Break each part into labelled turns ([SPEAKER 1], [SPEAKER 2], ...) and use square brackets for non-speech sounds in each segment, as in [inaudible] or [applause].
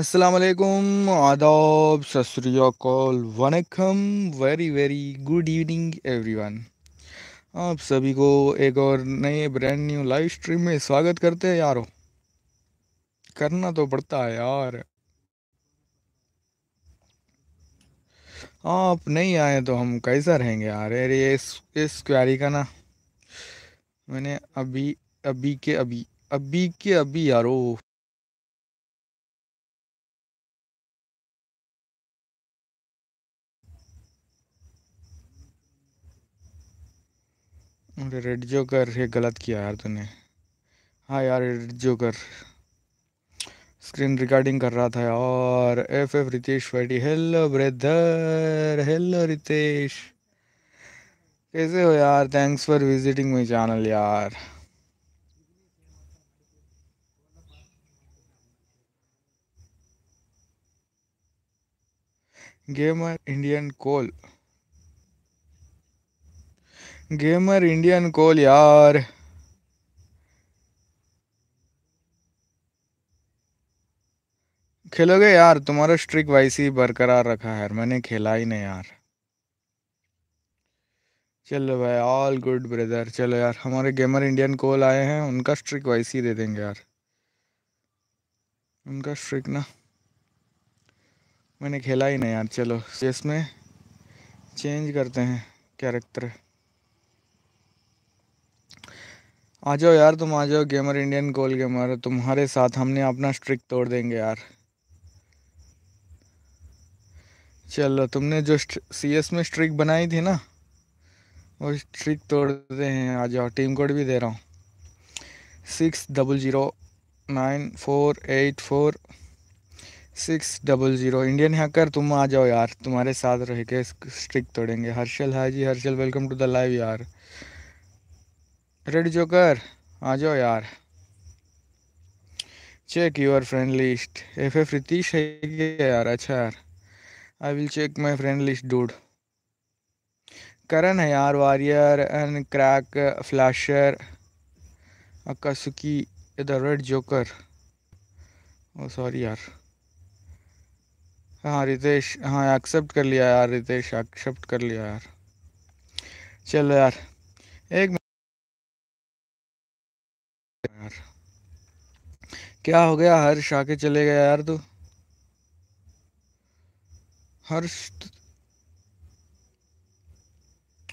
[SPEAKER 1] असलकुम आदाब सतरीकाल वनकम very very good evening everyone आप सभी को एक और नए ब्रांड न्यू लाइव स्ट्रीम में स्वागत करते हैं यारो करना तो पड़ता है यार आप नहीं आए तो हम कैसा रहेंगे यार अरे इस इस क्वारी का ना मैंने अभी अभी के अभी अभी के अभी यारो अरे रेड जोकर ये गलत किया यार तूने हाँ यार रेड जोकर स्क्रीन रिकॉर्डिंग कर रहा था और F F Ritesh fatty hello brother hello Ritesh कैसे हो यार thanks for visiting my channel यार gamer Indian call gamer Indian call यार खेलोगे यार तुम्हारा स्ट्रिक वाइस ही बरकरार रखा है यार मैंने खेला ही नहीं यार चलो भाई ऑल गुड ब्रदर चलो यार हमारे गेमर इंडियन कॉल आए हैं उनका स्ट्रिक वाइस ही दे देंगे यार उनका स्ट्रिक ना मैंने खेला ही नहीं यार चलो इसमें चेंज करते हैं कैरेक्टर आ जाओ यार तुम आ जाओ गेमर इंडियन गोल गेमर तुम्हारे साथ हमने अपना स्ट्रिक तोड़ देंगे यार चलो तुमने जो सी एस में स्ट्रिक बनाई थी ना वो स्ट्रिक तोड़ते हैं आ जाओ टीम कोड भी दे रहा हूँ six double zero nine four eight four six double zero Indian hacker तुम आ जाओ यार तुम्हारे साथ रह के स्ट्रिक तोड़ेंगे Harshal Haji Harshal welcome to the live यार रेड जोकर आ जाओ यार check your friend list F F Ritish है यार अच्छा यार I will check my friend list dude Karan है यार warrior and crack flasher Akatsuki the red joker oh sorry यार हाँ रितेश हाँ एक्सेप्ट कर लिया यार रितेश एक्सेप्ट कर लिया यार चलो यार एक यार क्या हो गया हर्ष आके चले गया यार तू Harsh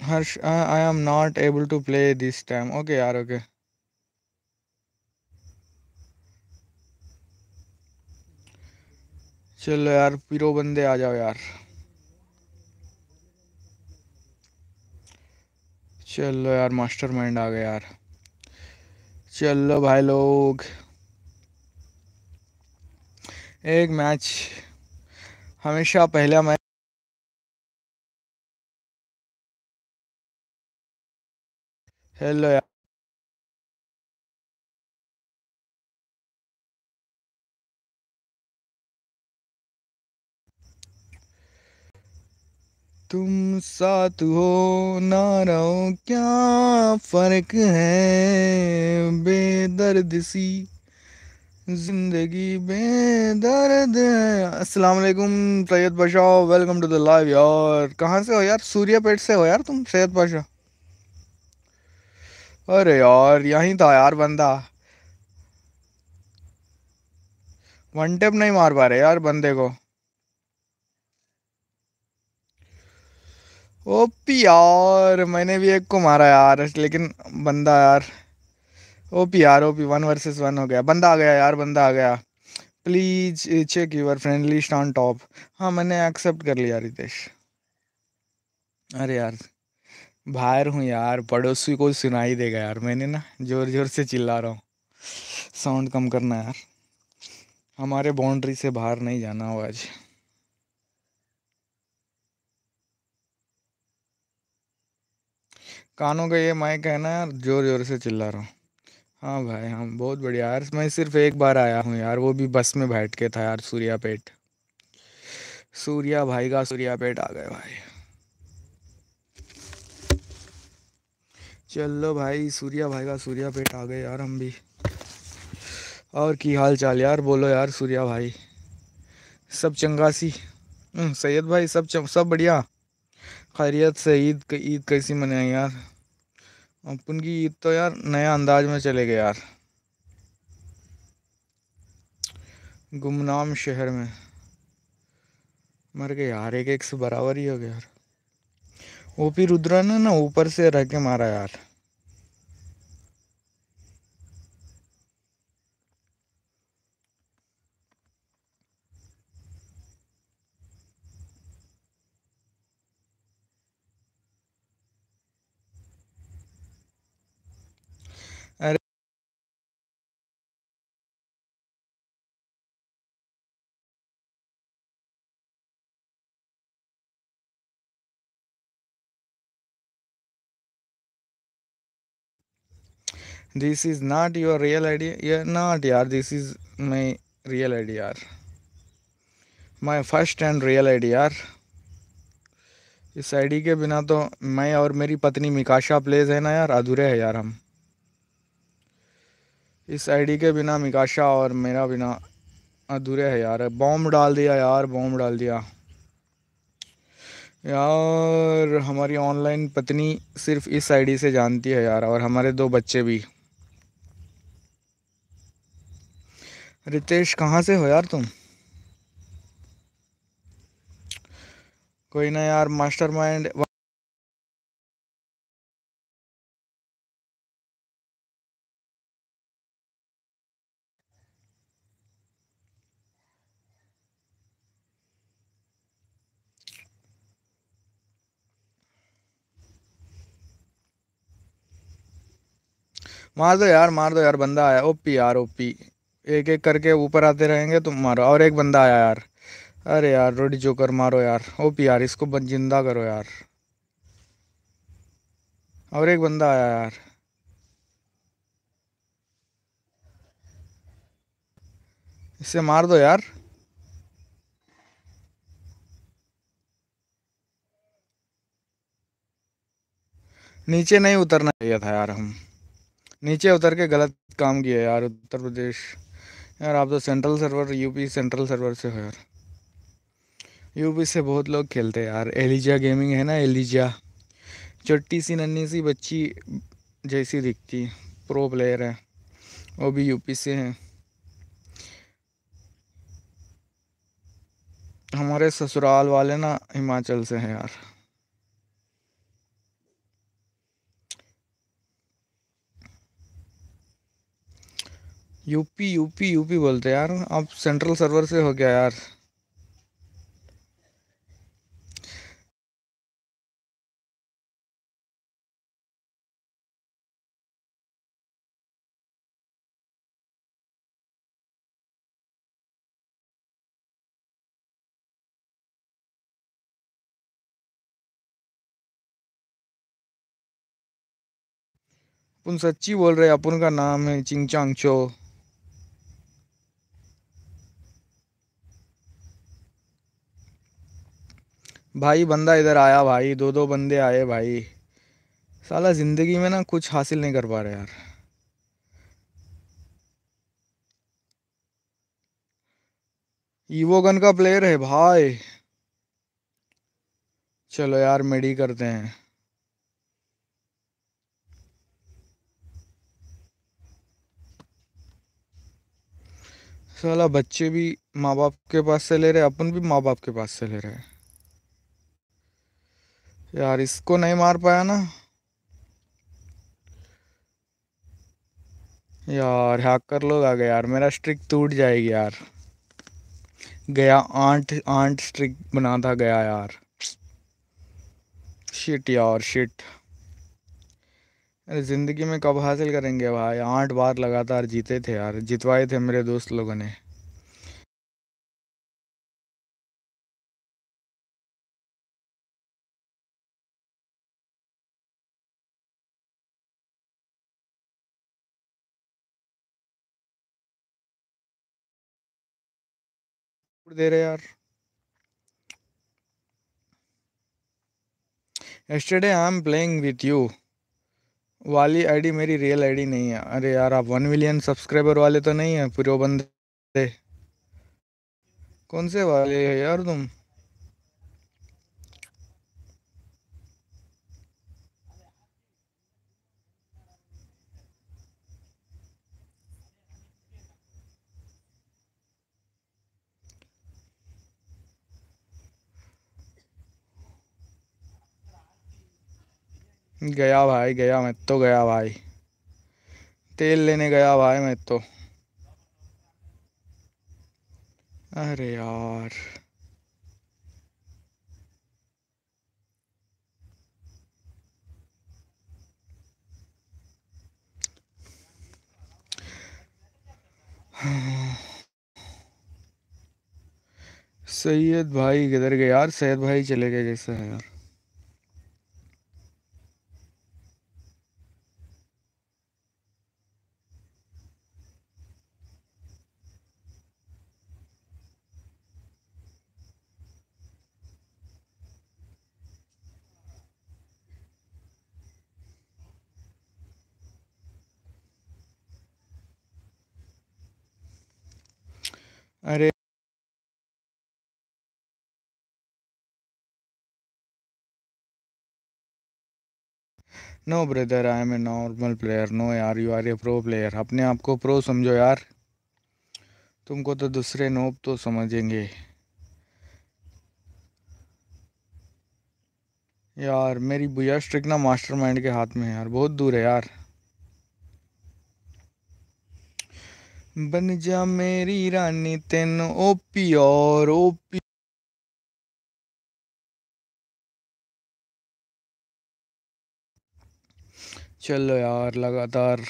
[SPEAKER 1] Harsh I am not able to play this time okay यार ओके चलो यार पीरो बंदे आ जाओ यार चलो यार मास्टरमाइंड आ गया यार चलो भाई लोग एक मैच हमेशा पहला मैच हेलो यार तुम साथ हो ना रहो क्या फर्क है बेदर्द सी जिंदगी बेदर्द है अस्सलाम वालेकुम Syed Pasha welcome to the live यार कहाँ से हो यार सूर्यापेट से हो यार तुम सैयद पाशा अरे यार यहीं था यार बंदा वन टेप नहीं मार पा रहे यार बंदे को ओपी यार मैंने भी एक को मारा यार लेकिन बंदा यार ओपी यार ओपी वन वर्सेस वन हो गया बंदा आ गया यार बंदा आ गया please check your friend list on top हाँ मैंने एक्सेप्ट कर लिया रितेश अरे यार बाहर हूँ यार पड़ोसी को सुनाई देगा यार मैंने ना ज़ोर ज़ोर से चिल्ला रहा हूँ साउंड कम करना यार हमारे बाउंड्री से बाहर नहीं जाना हो आज कानों का ये माइक है ना ज़ोर ज़ोर से चिल्ला रहा हूँ हाँ भाई हाँ बहुत बढ़िया यार मैं सिर्फ एक बार आया हूँ यार वो भी बस में बैठ के था यार सूर्या पेट सूर्या भाई का सूर्या पेट आ गए भाई चलो भाई सूर्या भाई का सूर्या पेट आ गए यार हम भी और की हाल चाल यार बोलो यार सूर्या भाई सब चंगा सी हम्म, सैयद भाई सब सब बढ़िया खैरियत से ईद ईद कैसी मनाई यार अपन की ईद तो यार नया अंदाज में चले गए यार गुमनाम शहर में मर गए यार एक एक से बराबर ही हो गया यार ओपी रुद्रा ने ना ऊपर से रह के मारा यार this is not your real id yeah not yaar this is my real id yaar my first and real id यार इस आईडी के बिना तो मैं और मेरी पत्नी मिकाशा प्लेस है ना यार अधूरे है यार हम इस आईडी के बिना मिकाशा और मेरा बिना अधूरे है यार बॉम्ब डाल दिया यार बॉम्ब डाल दिया यार हमारी ऑनलाइन पत्नी सिर्फ इस आईडी से जानती है यार और हमारे दो बच्चे भी रितेश कहाँ से हो यार तुम कोई ना यार मास्टरमाइंड मार दो यार मार दो यार बंदा आया ओपी यार ओपी एक एक करके ऊपर आते रहेंगे तुम तो मारो और एक बंदा आया यार अरे यार रोडी जोकर मारो यार ओपी यार इसको जिंदा करो यार और एक बंदा आया यार इसे मार दो यार नीचे नहीं उतरना चाहिए था यार हम नीचे उतर के गलत काम किया यार उत्तर प्रदेश यार आप तो central server UP central server से हो यार यूपी से बहुत लोग खेलते हैं यार एलिजा गेमिंग है ना एलिजा छोटी सी नन्ही सी बच्ची जैसी दिखती प्रो प्लेयर है वो भी यूपी से हैं हमारे ससुराल वाले ना हिमाचल से हैं यार यूपी यूपी यूपी बोलते यार आप सेंट्रल सर्वर से हो गया यार अपन सच्ची बोल रहे अपन का नाम है चिंग चांग चो भाई बंदा इधर आया भाई दो दो बंदे आए भाई साला ज़िंदगी में ना कुछ हासिल नहीं कर पा रहे यार ईवो गन का प्लेयर है भाई चलो यार मेडी करते हैं साला बच्चे भी माँ बाप के पास से ले रहे अपन भी माँ बाप के पास से ले रहे हैं यार इसको नहीं मार पाया ना यार हैकर लोग आ गए यार मेरा स्ट्रिक टूट जाएगी यार गया आठ आठ स्ट्रिक बना था गया यार शिट यार शिट अरे ज़िंदगी में कब हासिल करेंगे भाई आठ बार लगातार जीते थे यार जितवाए थे मेरे दोस्त लोगों ने दे रहे यार yesterday I am playing with you वाली आईडी मेरी रियल आईडी नहीं है अरे यार आप वन मिलियन सब्सक्राइबर वाले तो नहीं है पूरे बंदे कौन से वाले है यार तुम गया भाई गया मैं तो गया भाई तेल लेने गया भाई मैं तो अरे यार सैयद भाई किधर गए यार सैयद भाई चले गए कैसे है यार no brother I am a normal player no यार you are a pro player अपने आप को प्रो समझो यार तुमको तो दूसरे नोब तो समझेंगे यार मेरी बुया स्ट्रिक ना मास्टर माइंड के हाथ में है यार बहुत दूर है यार बन जा मेरी रानी तेन ओपी और ओपी चलो यार लगातार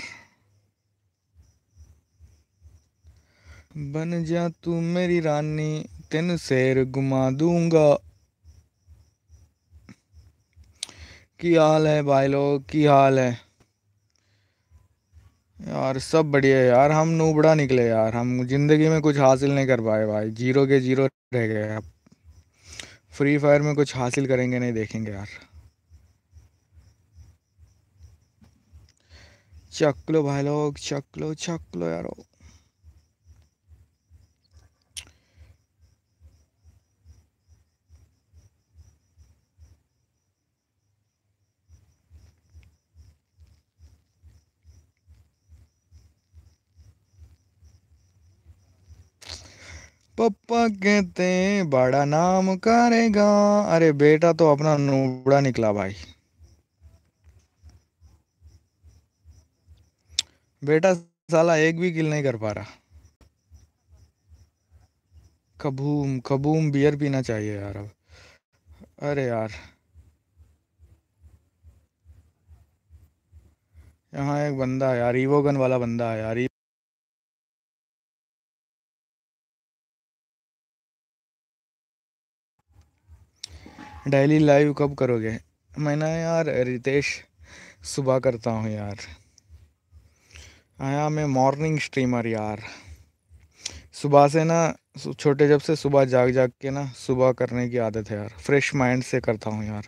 [SPEAKER 1] बन जा तू मेरी रानी तेन शेर घुमा दूंगा की हाल है भाई लोग की हाल है यार सब बढ़िया यार हम नूबड़ा निकले यार हम ज़िंदगी में कुछ हासिल नहीं कर पाए भाई जीरो के जीरो रह गए फ्री फायर में कुछ हासिल करेंगे नहीं देखेंगे यार चक लो भाई लोग चक लो चक लो यारो पप्पा कहते हैं बड़ा नाम करेगा अरे बेटा तो अपना नूबड़ा निकला भाई बेटा साला एक भी किल नहीं कर पा रहा कबूम कबूम बियर पीना चाहिए यार अब अरे यार यहाँ एक बंदा है यार ईवोगन वाला बंदा है यार डेली लाइव कब करोगे मैंने यार रितेश सुबह करता हूँ यार आया मैं मॉर्निंग स्ट्रीमर यार सुबह से ना छोटे जब से सुबह जाग जाग के ना सुबह करने की आदत है यार फ्रेश माइंड से करता हूँ यार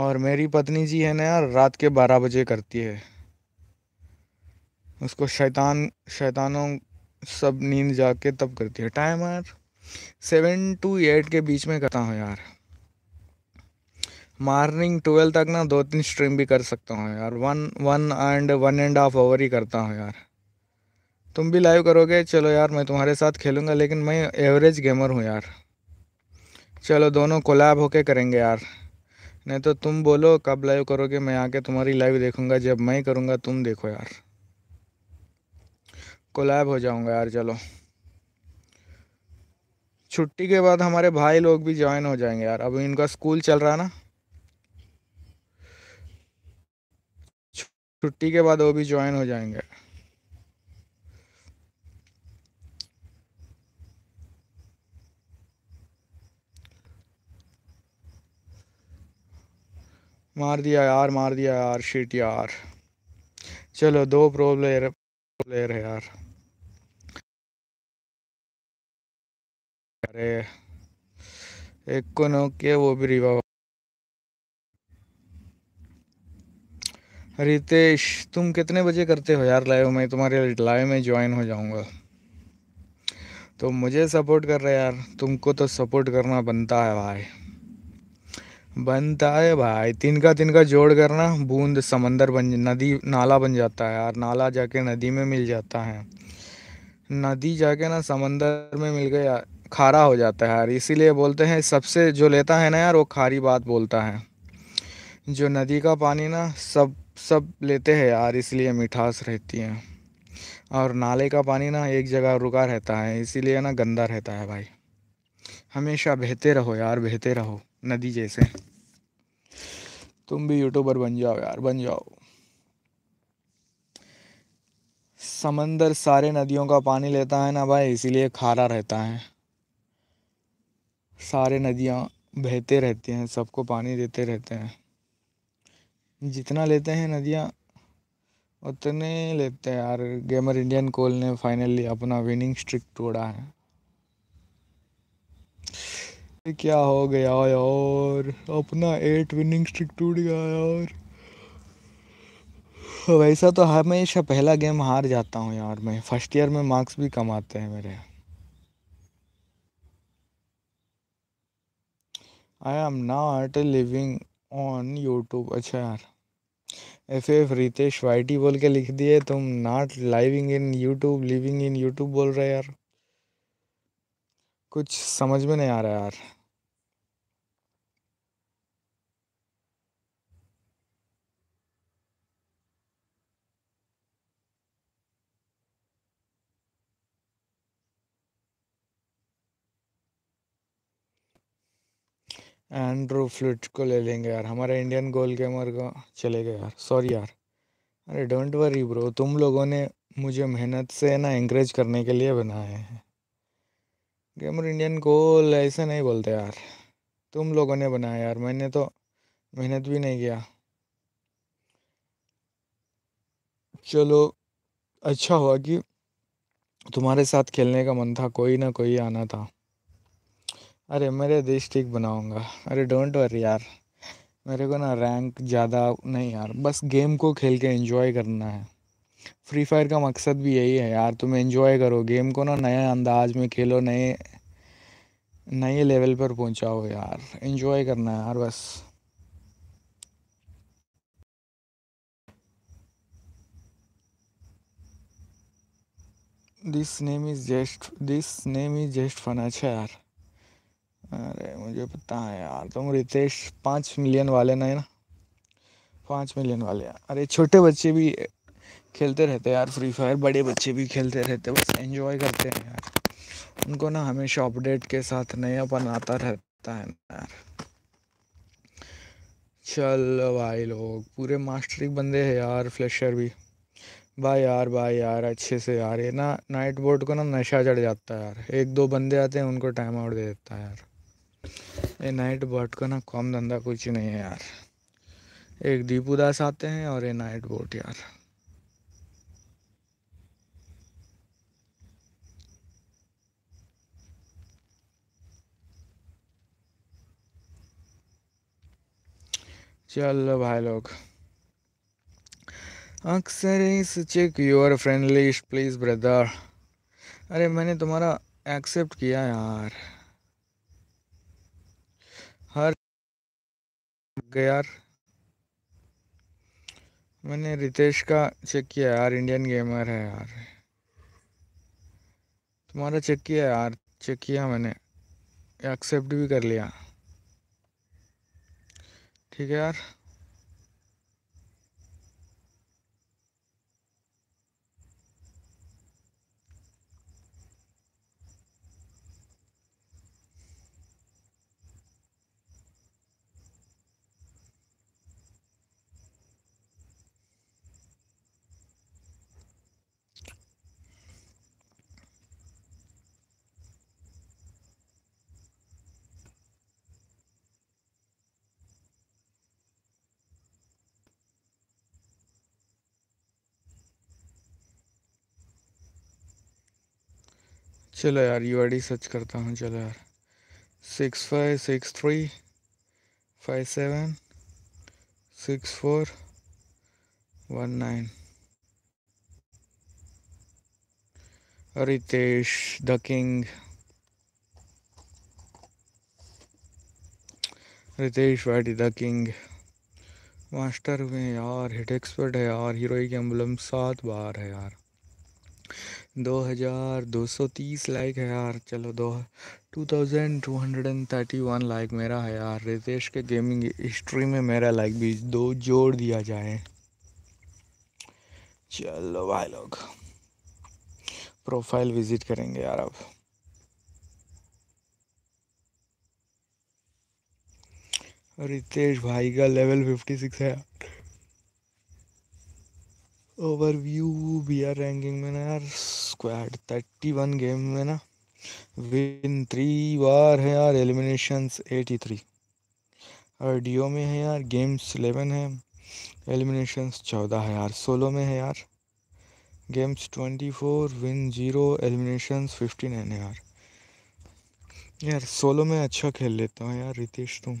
[SPEAKER 1] और मेरी पत्नी जी है ना यार रात के बारह बजे करती है उसको शैतान शैतानों सब नींद जाग के तब करती है टाइम यार सेवन टू एट के बीच में करता हूँ यार मॉर्निंग ट्वेल्व तक ना दो तीन स्ट्रीम भी कर सकता हूँ यार one one and one and half hour ही करता हूँ यार तुम भी लाइव करोगे चलो यार मैं तुम्हारे साथ खेलूँगा लेकिन मैं एवरेज गेमर हूँ यार चलो दोनों कोलैब होके करेंगे यार नहीं तो तुम बोलो कब लाइव करोगे मैं आके तुम्हारी लाइव देखूँगा जब मैं करूँगा तुम देखो यार कोलैब हो जाऊँगा यार चलो छुट्टी के बाद हमारे भाई लोग भी ज्वाइन हो जाएंगे यार अब इनका स्कूल चल रहा है ना छुट्टी के बाद वो भी ज्वाइन हो जाएंगे मार दिया यार मार दिया यार शीट यार चलो दो प्रो प्लेयर प्लेयर है यार अरे एक को नो के वो भी रिवा रितेश तुम कितने बजे करते हो यार लाइव में तुम्हारे लाइव में ज्वाइन हो जाऊंगा तो मुझे सपोर्ट कर रहे यार तुमको तो सपोर्ट करना बनता है भाई बनता है भाई तिनका तिनका जोड़ करना बूंद समंदर बन नदी नाला बन जाता है यार नाला जाके नदी में मिल जाता है नदी जाके ना समंदर में मिल गया खारा हो जाता है यार इसीलिए बोलते हैं सबसे जो लेता है ना यार वो खारी बात बोलता है जो नदी का पानी ना सब सब लेते हैं यार इसलिए मिठास रहती है और नाले का पानी ना एक जगह रुका रहता है इसीलिए ना गंदा रहता है भाई हमेशा बहते रहो यार बहते रहो नदी जैसे तुम भी यूट्यूबर बन जाओ यार बन जाओ समंदर सारे नदियों का पानी लेता है ना भाई इसीलिए खारा रहता है सारे नदियाँ बहते रहती हैं सबको पानी देते रहते हैं जितना लेते हैं नदियाँ उतने लेते हैं यार गेमर इंडियन कोल ने फाइनली अपना विनिंग स्ट्रिक तोड़ा है क्या हो गया यार अपना एट विनिंग स्ट्रिक टूट गया यार वैसा तो हमेशा पहला गेम हार जाता हूँ यार मैं फर्स्ट ईयर में मार्क्स भी कम आते हैं मेरे I am not living on YouTube अच्छा यार एफ एफ रितेश वाई बोल के लिख दिए तुम not living in YouTube living in YouTube बोल रहे यार कुछ समझ में नहीं आ रहा यार एंड्रू फ्लूट को ले लेंगे यार हमारे इंडियन गोल गेमर का चले गए यार सॉरी यार अरे डोंट वरी ब्रो तुम लोगों ने मुझे मेहनत से ना इंकरेज करने के लिए बनाए हैं गेमर इंडियन गोल ऐसे नहीं बोलते यार तुम लोगों ने बनाया यार मैंने तो मेहनत भी नहीं किया चलो अच्छा हुआ कि तुम्हारे साथ खेलने का मन था कोई ना कोई आना था अरे मेरे देश ठीक बनाऊंगा अरे डोंट वरी यार मेरे को ना रैंक ज़्यादा नहीं यार बस गेम को खेल के एंजॉय करना है फ्री फायर का मकसद भी यही है यार तुम एंजॉय करो गेम को ना नए अंदाज में खेलो नए नए लेवल पर पहुंचाओ यार एंजॉय करना है यार बस this name is just this name is just fun अच्छा यार अरे मुझे पता है यार तुम रितेश पाँच मिलियन वाले ना है ना पाँच मिलियन वाले अरे छोटे बच्चे भी खेलते रहते हैं यार फ्री फायर बड़े बच्चे भी खेलते रहते हैं बस एंजॉय करते हैं यार उनको ना हमेशा अपडेट के साथ नयापन आता रहता है यार चल भाई लोग पूरे मास्टरिक बंदे हैं यार फ्लेशर भी बाय यार बाय यार अच्छे से यार ये ना नाइट बोर्ड को ना नशा चढ़ जाता है यार एक दो बंदे आते हैं उनको टाइम आउट दे देता है यार ये नाइट बोट का ना कम धंधा कुछ नहीं है यार एक दीपू दास आते हैं और ये नाइट बोट यार चलो भाई लोग अक्सर इस check your friendly please brother अरे मैंने तुम्हारा एक्सेप्ट किया यार हर यार मैंने रितेश का चेक किया यार इंडियन गेमर है यार तुम्हारा चेक किया यार चेक किया मैंने एक्सेप्ट भी कर लिया ठीक है यार चलो यार यू आई डी सर्च करता हूँ चलो यार six five six three five seven six four one nine Ritesh the king Ritesh Wadi the king master हुए यार हिट एक्सपर्ट है यार हीरो के एम्बुलेंस सात बार है यार दो हज़ार दो सौ तीस लाइक है यार चलो दो two thousand two hundred and thirty one like मेरा है यार रितेश के गेमिंग हिस्ट्री में मेरा लाइक भी दो जोड़ दिया जाए चलो भाई लोग प्रोफाइल विज़िट करेंगे यार अब रितेश भाई का लेवल फिफ्टी सिक्स है यार ओवरव्यू बी आर रैंकिंग में ना यार स्क्वाड थर्टी वन गेम में ना विन थ्री बार है यार एलिमिनेशन एटी थ्री और डीओ में है यार गेम्स इलेवन है एलिमिनेशन चौदह है यार सोलो में है यार games twenty four win zero elimination fifty nine है यार यार सोलो में अच्छा खेल लेता हूँ यार रितेश तुम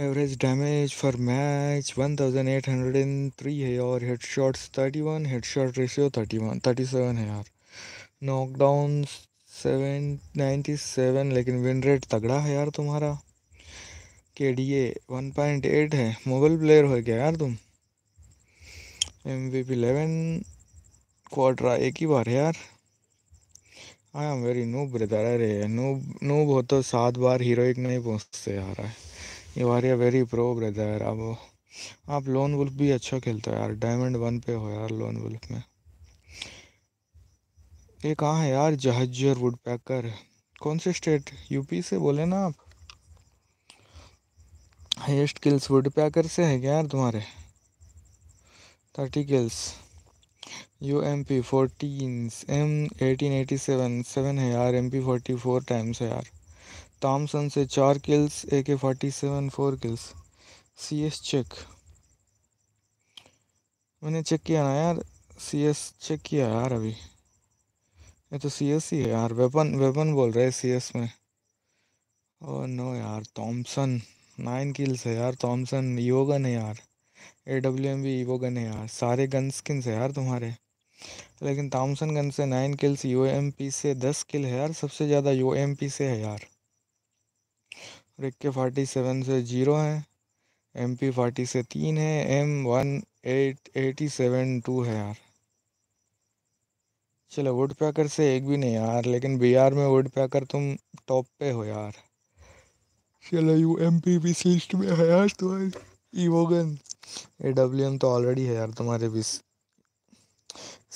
[SPEAKER 1] average damage for match one thousand eight hundred and three है और head shots one head shot ratio thirty seven है यार नॉकडाउन सेवन सेवन लेकिन विन रेट तगड़ा है यार तुम्हारा K D A one point eight है मोबाइल प्लेयर हो गया यार तुम M V P eleven quadra एक ही बार है यार I am very noob brother अरे नूब नूब हो तो सात बार हीरोइक नहीं आ यार है ये are a very pro brother अब आप लोन वुल्फ भी अच्छा खेलते हो यार डायमंड वन पे हो यार लोन वुल्फ में ये कहाँ है यार जहाजर वुड पैकर कौन से स्टेट यूपी से बोले ना आप हाइस्ट किल्स वुड पैकर से है क्या यार तुम्हारे thirty kills U M P fourteen M eighteen eighty seven seven है यार M P forty four times है यार थामसन से चार kills A K forty seven four kills C S check मैंने चेक किया ना यार सी एस चेक किया यार अभी ये तो सी एस ही है यार वेपन वेपन बोल रहे हैं सी एस में ओ oh नो यार थॉमसन नाइन किल्स है यार थॉमसन योगन है यार ए डब्ल्यू एम बी वो गन है यार सारे गन स्किन्स है यार तुम्हारे लेकिन थॉमसन गन से nine kills U M P से दस किल है यार सबसे ज़्यादा यू एम पी से है यार और के फोर्टी सेवन से जीरो हैं एम पी फोर्टी से तीन है M one eight eighty seven two है यार चलो वुड पैकर से एक भी नहीं यार लेकिन बी आर में वुड पैकर तुम टॉप पे हो यार चलो यू एम पी बीस लिस्ट में है यार तुम्हारी ईवोगन ए डब्ल्यू एम तो ऑलरेडी e तो है यार तुम्हारे बीस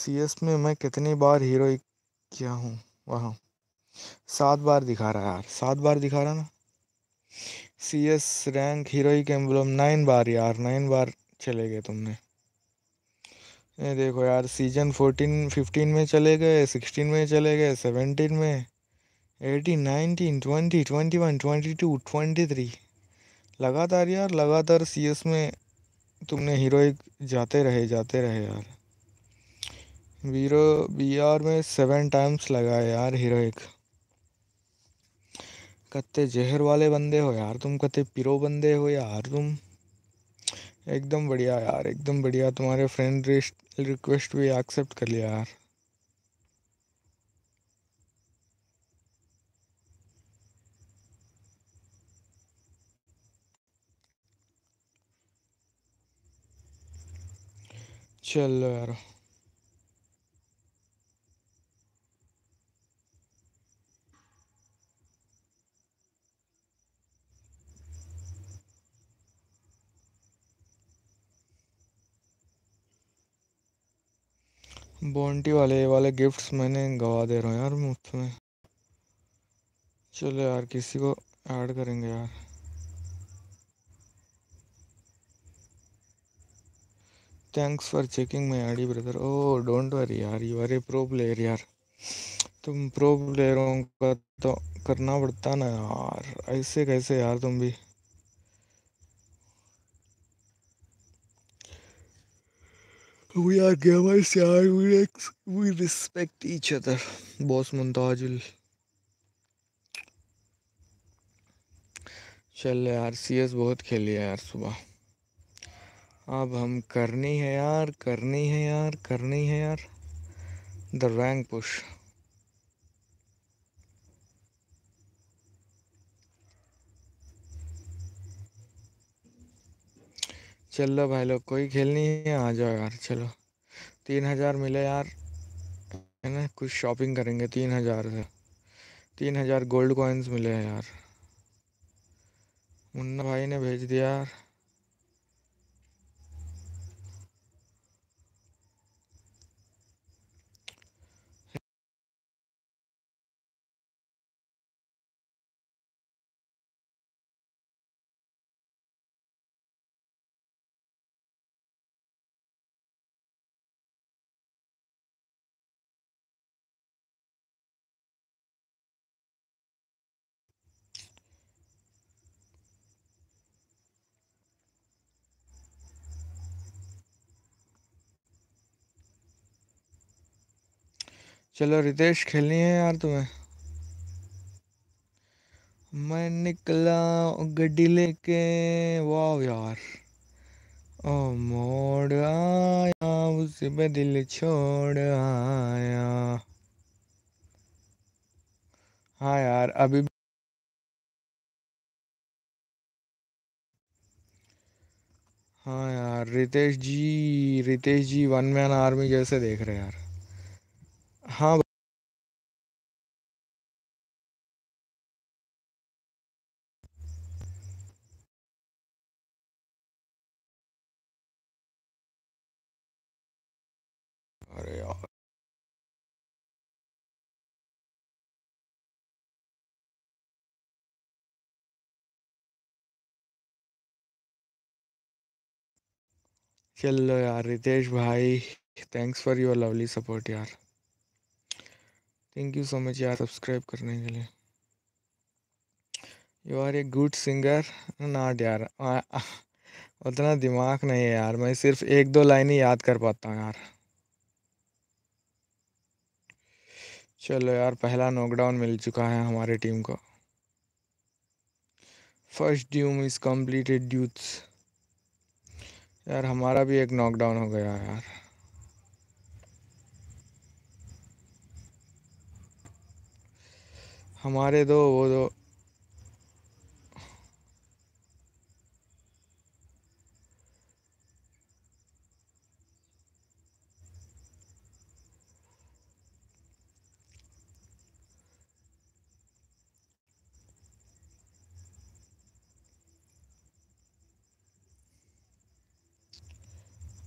[SPEAKER 1] सी एस में मैं कितनी बार हीरो किया हूँ वहाँ सात बार दिखा रहा है यार सात बार दिखा रहा ना सी एस रैंक हीरोई के एम्बलम नाइन बार यार नाइन बार चले गए तुमने ये देखो यार सीजन फोर्टीन फिफ्टीन में चले गए सिक्सटीन में चले गए सेवेंटीन में eighteen nineteen twenty twenty one twenty two twenty three लगातार यार लगातार सी एस में तुमने हीरोइक जाते रहे जाते रहे यार वीरो बी आर में सेवन टाइम्स लगा यार हीरोइक कते जहर वाले बंदे हो यार तुम कते पिरो बंदे हो यार तुम एकदम बढ़िया यार एकदम बढ़िया तुम्हारे फ्रेंड रिक्वेस्ट भी एक्सेप्ट कर लिया यार चलो यार बॉन्टी वाले वाले गिफ्ट्स मैंने गवा दे रहा हूँ यार मुफ्त में चलो यार किसी को ऐड करेंगे यार thanks for checking my ID brother oh don't worry यार you are a pro player यार तुम प्रो प्लेयरों का तो करना पड़ता ना यार ऐसे कैसे यार तुम भी We are gamers, yaar We, ex- we respect each other. Boss montage will. चल यार सी एस बहुत खेली है यार सुबह अब हम करनी है यार करनी है यार करनी है यार द रैंक पुश चलो भाई लोग कोई खेल नहीं है आ जाओ यार चलो तीन हज़ार मिले यार है ना कुछ शॉपिंग करेंगे तीन हज़ार से तीन हज़ार गोल्ड कॉइन्स मिले हैं यार मुन्ना भाई ने भेज दिया यार चलो रितेश खेलनी है यार तुम्हें मैं निकला गड्डी लेके वाह यार ओ मोड़ आया उस पे दिल छोड़ आया हाँ यार अभी हाँ यार Ritesh ji Ritesh ji one man army जैसे देख रहे यार हाँ चलो यार रितेश भाई thanks for your lovely support यार थैंक यू सो मच यार सब्सक्राइब करने के लिए you are a good singer not यार उतना दिमाग नहीं है यार मैं सिर्फ एक दो लाइन ही याद कर पाता हूँ यार चलो यार पहला नॉकडाउन मिल चुका है हमारे टीम को first duo is completed duo यार हमारा भी एक नॉकडाउन हो गया यार हमारे दो वो दो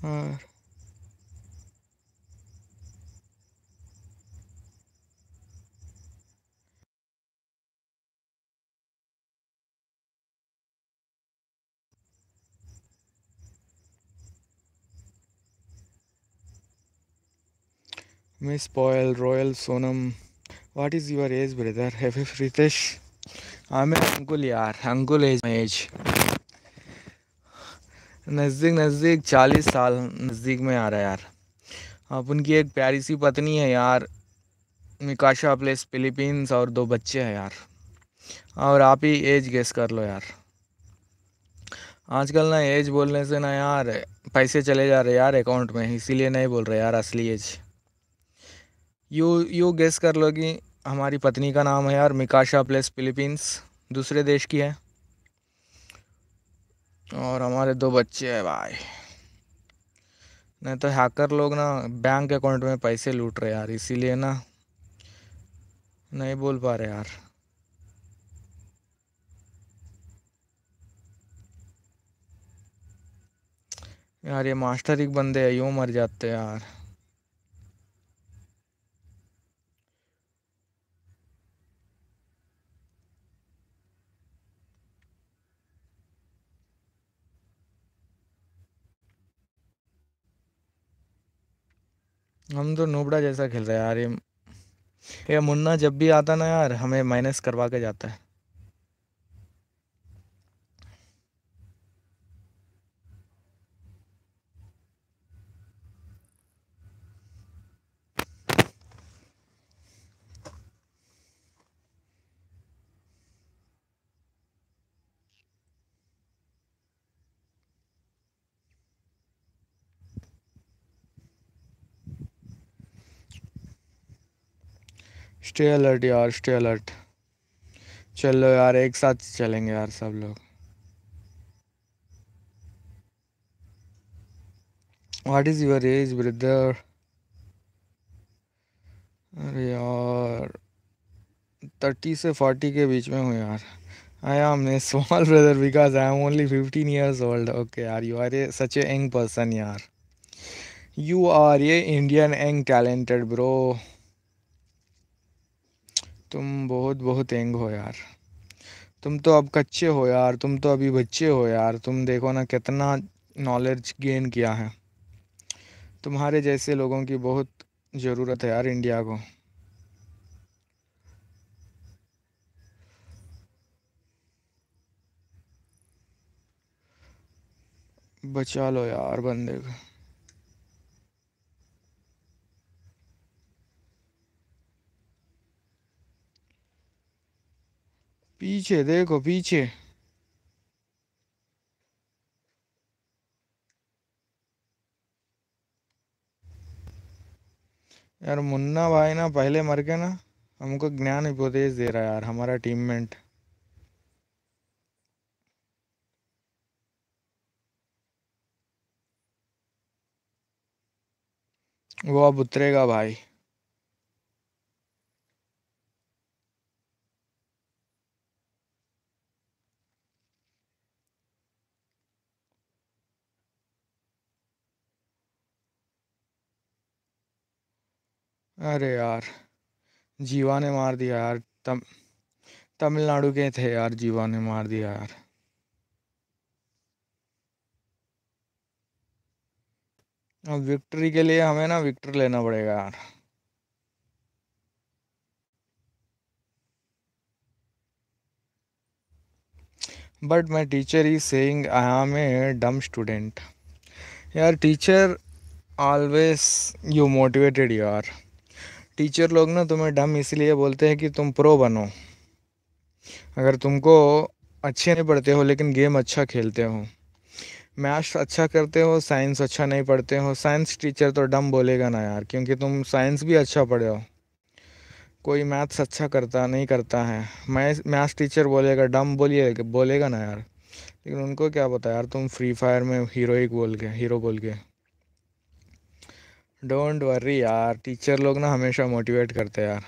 [SPEAKER 1] और हाँ। Miss Payal royal Sonam what is your age brother है Ritesh. I'm an uncle, नज़दीक नज़दीक चालीस साल नज़दीक में आ रहा है यार आप उनकी एक प्यारी सी पत्नी है यार मिकाशा प्लेस फिलीपींस और दो बच्चे हैं यार और आप ही एज गेस कर लो यार आजकल ना एज बोलने से ना यार पैसे चले जा रहे यार अकाउंट में इसीलिए नहीं बोल रहे यार असली एज यो यू गेस कर लो कि हमारी पत्नी का नाम है यार मिकाशा प्लस फिलीपींस दूसरे देश की है और हमारे दो बच्चे हैं भाई नहीं तो हैकर लोग ना बैंक अकाउंट में पैसे लूट रहे यार इसीलिए ना नहीं बोल पा रहे यार यार ये मास्टर एक बंदे हैं यूँ मर जाते यार हम तो नोबड़ा जैसा खेल रहे हैं यार ये मुन्ना जब भी आता ना यार हमें माइनस करवा के जाता है स्टे अलर्ट यार स्टे अलर्ट चलो यार एक साथ चलेंगे यार सब लोग what is your age brother अरे यार थर्टी से फोर्टी के बीच में हूँ यार I am a small brother because I am only fifteen years old okay यार you are a such a young person यार you are a Indian young talented bro तुम बहुत बहुत एंग हो यार तुम तो अब कच्चे हो यार तुम तो अभी बच्चे हो यार तुम देखो ना कितना नॉलेज गेन किया है तुम्हारे जैसे लोगों की बहुत ज़रूरत है यार इंडिया को बचा लो यार बंदे को पीछे देखो पीछे यार मुन्ना भाई ना पहले मर के ना हमको ज्ञान उपदेश दे रहा है यार हमारा टीममेट वो अब उतरेगा भाई अरे यार जीवा ने मार दिया यार तम तमिलनाडु के थे यार जीवा ने मार दिया यार अब विक्ट्री के लिए हमें ना विक्टर लेना पड़ेगा यार बट माई टीचर इज से आई एम ए डम स्टूडेंट यार teacher always you motivated you are teacher लोग ना तुम्हें डम इसलिए बोलते हैं कि तुम प्रो बनो अगर तुमको अच्छे नहीं पढ़ते हो लेकिन गेम अच्छा खेलते हो मैथ्स अच्छा करते हो साइंस अच्छा नहीं पढ़ते हो साइंस टीचर तो डम बोलेगा ना यार क्योंकि तुम साइंस भी अच्छा पढ़े हो कोई मैथ्स अच्छा करता नहीं करता है मैथ मैथ्स टीचर बोलेगा डम बोलिए बोलेगा ना यार लेकिन उनको क्या पता यार तुम फ्री फायर में हीरोइक बोल के हीरो बोल के डोंट वरी यार टीचर लोग ना हमेशा मोटिवेट करते हैं यार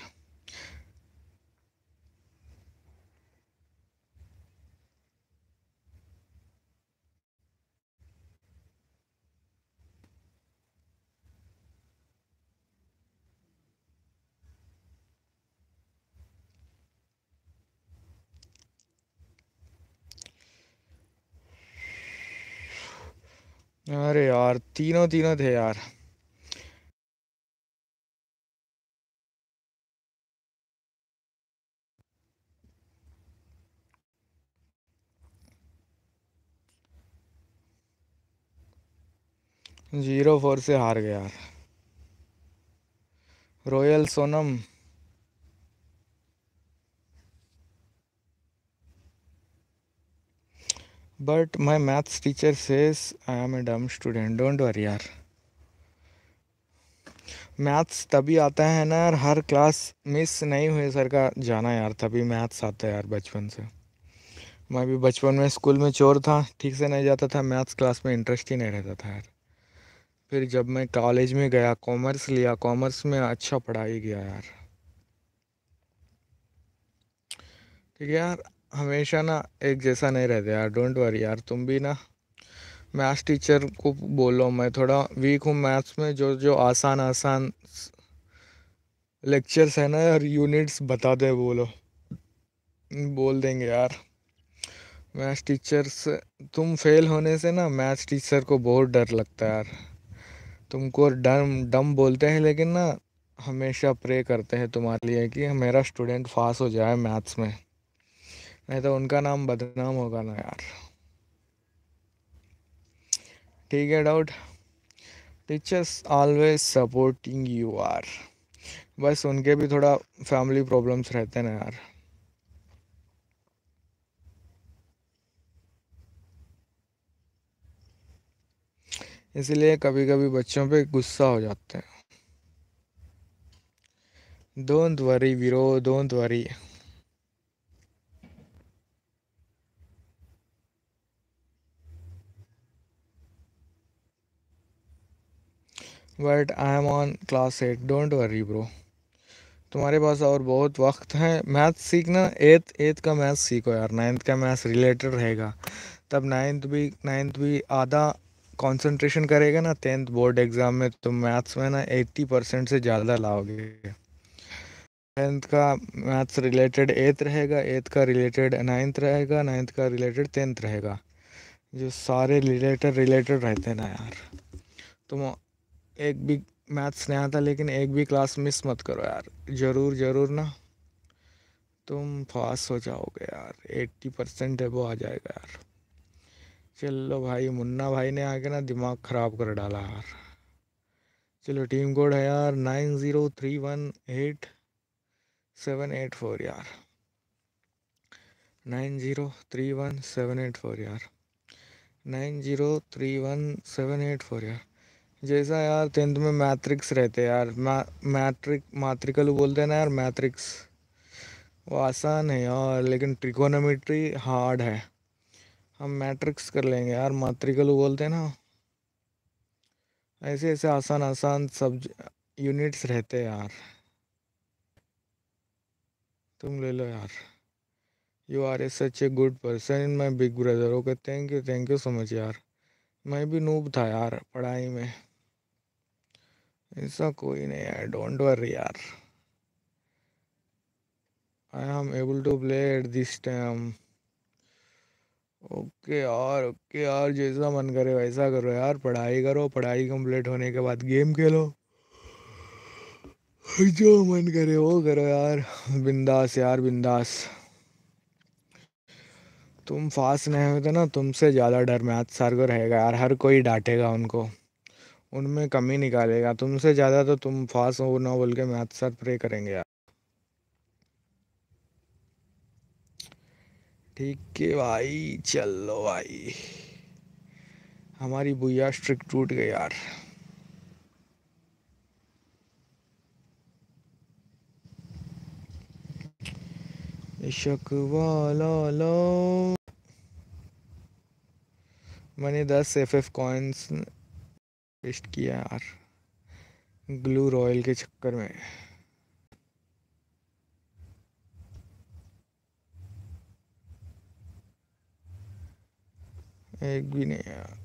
[SPEAKER 1] अरे यार तीनों तीनों थे यार जीरो फोर से हार गया यार royal Sonam but my maths teacher says I am a dumb student don't worry यार मैथ्स तभी आता है ना यार हर क्लास मिस नहीं हुए सर का जाना यार तभी मैथ्स आता है यार बचपन से मैं भी बचपन में स्कूल में चोर था ठीक से नहीं जाता था मैथ्स क्लास में इंटरेस्ट ही नहीं रहता था यार फिर जब मैं कॉलेज में गया कॉमर्स लिया कॉमर्स में अच्छा पढ़ाई गया यार ठीक है यार हमेशा ना एक जैसा नहीं रहता यार डोंट वरी यार तुम भी ना मैथ्स टीचर को बोलो मैं थोड़ा वीक हूँ मैथ्स में जो जो आसान आसान लेक्चर्स है ना यार यूनिट्स बता दे बोलो बोल देंगे यार मैथ्स टीचर्स तुम फेल होने से ना मैथ्स टीचर को बहुत डर लगता है यार तुमको डम डम बोलते हैं लेकिन ना हमेशा प्रे करते हैं तुम्हारे लिए कि मेरा स्टूडेंट पास हो जाए मैथ्स में नहीं तो उनका नाम बदनाम होगा ना यार ठीक है doubt teachers always supporting you are बस उनके भी थोड़ा फैमिली प्रॉब्लम्स रहते हैं ना यार इसलिए कभी कभी बच्चों पे गुस्सा हो जाते हैं डोंट वरी वीरो don't worry but I am on class eight don't worry bro तुम्हारे पास और बहुत वक्त है मैथ सीखना एथ एथ का मैथ सीखो यार नाइन्थ का मैथ रिलेटेड रहेगा तब नाइन्थ भी नाइन्थ भी आधा कंसंट्रेशन करेगा ना टेंथ बोर्ड एग्ज़ाम में तो मैथ्स में ना एट्टी परसेंट से ज़्यादा लाओगे टेंथ का मैथ्स रिलेटेड एथ रहेगा एथ का रिलेटेड नाइन्थ रहेगा नाइन्थ का रिलेटेड टेंथ रहेगा जो सारे रिलेटेड रिलेटेड रहते हैं ना यार तुम तो एक भी मैथ्स नहीं आता लेकिन एक भी क्लास मिस मत करो यार ज़रूर ज़रूर ना तुम पास हो जाओगे यार एट्टी परसेंट है वो आ जाएगा यार चलो भाई मुन्ना भाई ने आके ना दिमाग ख़राब कर डाला यार चलो टीम कोड है यार nine zero three one eight seven eight four यार nine zero three one seven eight four यार nine zero three one seven eight four यार जैसा यार टेंथ में मैट्रिक्स रहते यार मैट्रिक मैट्रिकल बोलते हैं ना यार मैट्रिक्स वो आसान है यार लेकिन ट्रिकोनोमेट्री हार्ड है हम मैट्रिक्स कर लेंगे यार मात्रिकल बोलते हैं ना ऐसे ऐसे आसान आसान सब यूनिट्स रहते हैं यार तुम ले लो यार you are a such a good person in my big brother okay thank you thank you so much यार मैं भी नूब था यार पढ़ाई में ऐसा कोई नहीं यार डोंट वरी यार I am able to play at this time okay यार ओके यार जैसा मन करे वैसा करो यार पढ़ाई करो पढ़ाई कंप्लीट होने के बाद गेम खेलो जो मन करे वो करो यार बिंदास यार बिंदास तुम फास्ट नहीं होते ना तुमसे ज़्यादा डर मैथ सार को रहेगा यार हर कोई डांटेगा उनको उनमें कमी निकालेगा तुमसे ज़्यादा तो तुम फास्ट हो ना बोल के मैथ सर प्रे करेंगे यार ठीक है भाई चलो भाई हमारी भूया स्ट्रिक टूट गई यार इशक वाला लो मैंने दस एफ एफ कॉइन्स वेस्ट किया यार ग्लू रॉयल के चक्कर में एक भी नहीं यार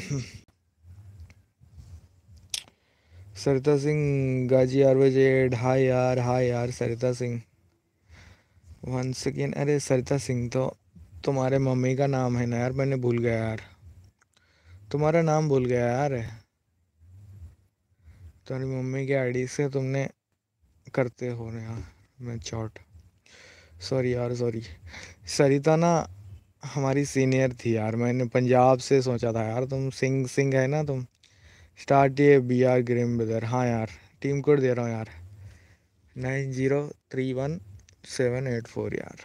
[SPEAKER 1] [clears throat] सरिता सिंह गाजी वजे हाय यार हाय यार सरिता सिंह वन सेकेंड अरे सरिता सिंह तो तुम्हारे मम्मी का नाम है ना यार मैंने भूल गया यार तुम्हारा नाम भूल गया यार तुम्हारी मम्मी के आईडी से तुमने करते हो ना यार मैं चौट सॉरी यार सॉरी सरिता ना हमारी सीनियर थी यार मैंने पंजाब से सोचा था यार तुम सिंह सिंह है ना तुम स्टार्ट ये बी आर ग्रीम ब्रदर हाँ यार टीम कोड दे रहा हूँ यार nine zero three one seven eight four यार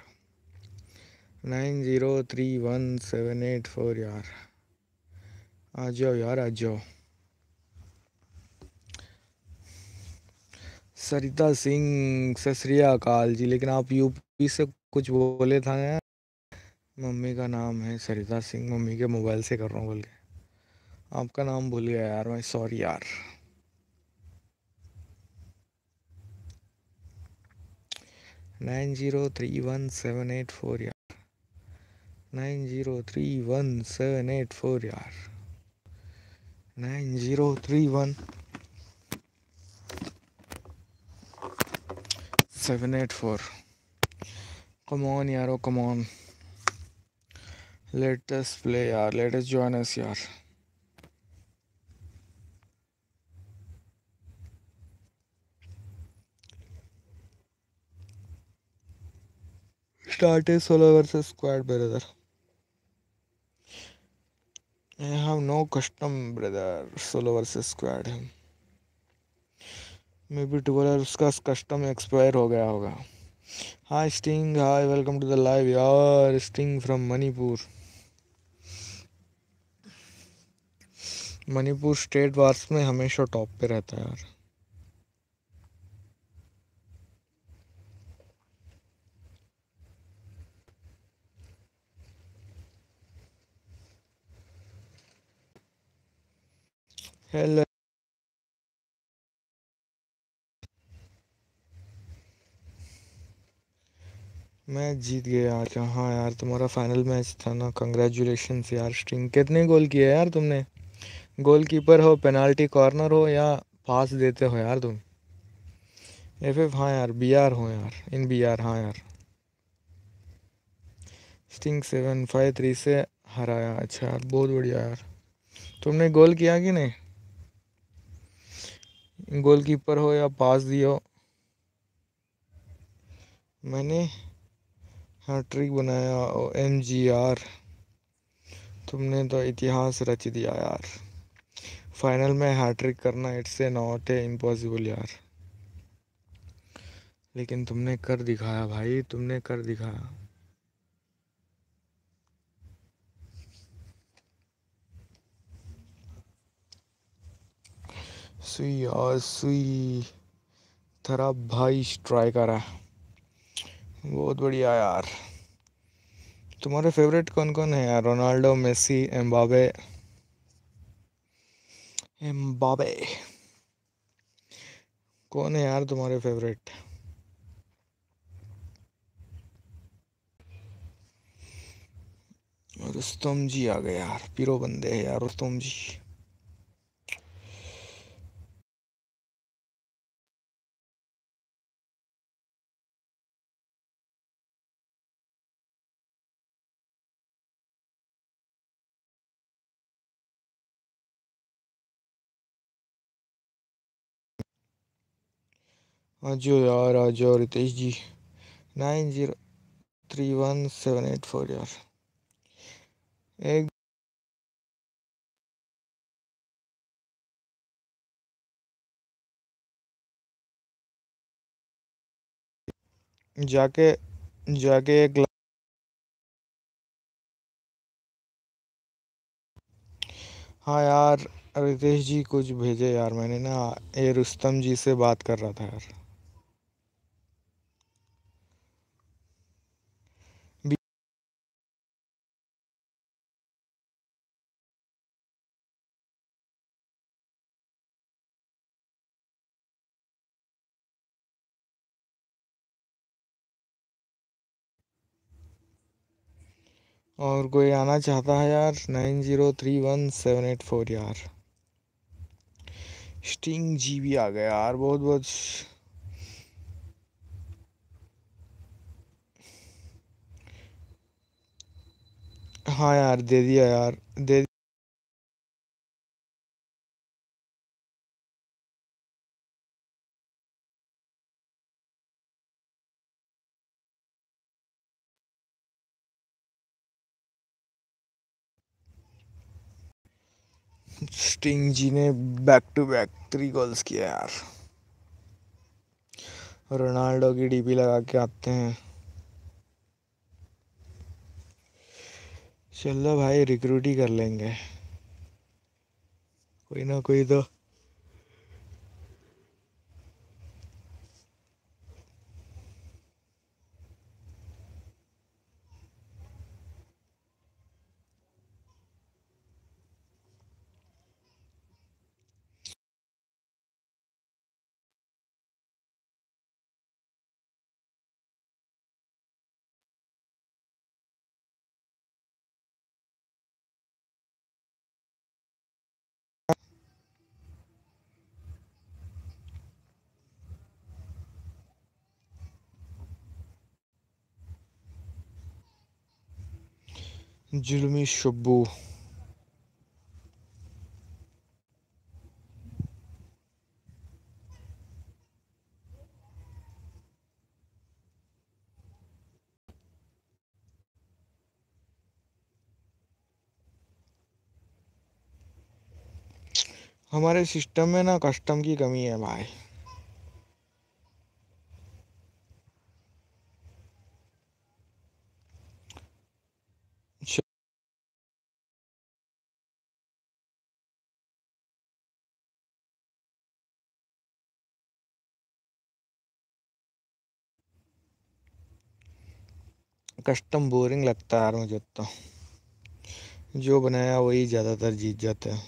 [SPEAKER 1] nine zero three one seven eight four यार आ जाओ यार आ जाओ सरिता सिंह सत श्री अकाल जी लेकिन आप यूपी से कुछ बोले था यार मम्मी का नाम है सरिता सिंह मम्मी के मोबाइल से कर रहा हूँ बोल के आपका नाम भूल गया यार मैं सॉरी यार nine zero three one seven eight four यार nine zero three one seven eight four यार nine zero three one seven eight four come on यारो कमॉन लेट अस प्ले यार लेट अस जॉइन अस यार start is solo versus squad brother I have no custom brother solo versus squad may be tour उसका custom expire हो गया होगा hi sting hi welcome to the live यार sting from Manipur Manipur state wars में हमेशा top पे रहता है यार हेलो मैं जीत गया यार हाँ यार तुम्हारा फाइनल मैच था ना कंग्रेचुलेशन यार स्ट्रिंग कितने गोल किए यार तुमने गोलकीपर हो पेनाल्टी कॉर्नर हो या पास देते हो यार तुम एफ एफ हाँ यार बी आर हो यार इन बी आर हाँ यार स्टिंग सेवन फाइव थ्री से हराया अच्छा यार बहुत बढ़िया यार तुमने गोल किया कि नहीं गोलकीपर हो या पास दियो मैंने हैट्रिक बनाया ओ एम जी आर तुमने तो इतिहास रच दिया यार फाइनल में हैट्रिक करना it's a not a impossible यार लेकिन तुमने कर दिखाया भाई तुमने कर दिखाया सुई और सुई थरा भाई स्ट्राइकर है बहुत बढ़िया यार तुम्हारे फेवरेट कौन कौन है यार रोनाल्डो मेसी एम्बाबे एम्बाबे कौन है यार तुम्हारे फेवरेट रुस्तम जी आ गए यार पीरो बंदे हैं यार रुस्तम जी हाँ जाओ यार आ जाओ Ritesh ji nine zero three one seven eight four यार एक जाके जाके एक हाँ यार रितेश जी कुछ भेजे यार मैंने ना ये रुस्तम जी से बात कर रहा था यार और कोई आना चाहता है यार nine zero three one seven eight four यार स्टिंग जी भी आ गया यार बहुत बहुत हाँ यार दे दिया यार दे स्टिंग जी ने back to back three goals किया यार रोनाल्डो की डीपी लगा के आते हैं चलो भाई रिक्रूट ही कर लेंगे कोई ना कोई तो जुलमी शब्बू हमारे सिस्टम में ना कस्टम की कमी है भाई कस्टम बोरिंग लगता है मुझे तो जो बनाया वही ज़्यादातर जीत जाता है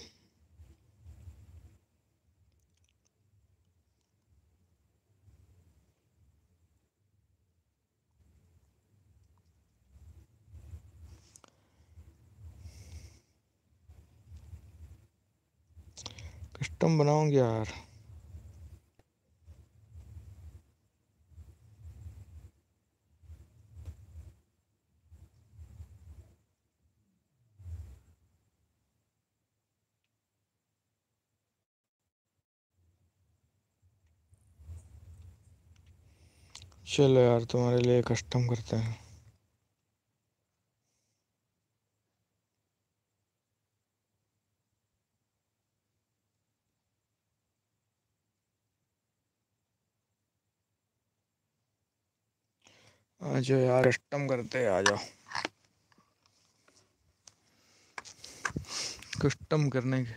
[SPEAKER 1] कस्टम बनाऊंगी यार चलो यार तुम्हारे लिए कस्टम करते हैं आ जाओ यार कस्टम करते आ जाओ कस्टम करने के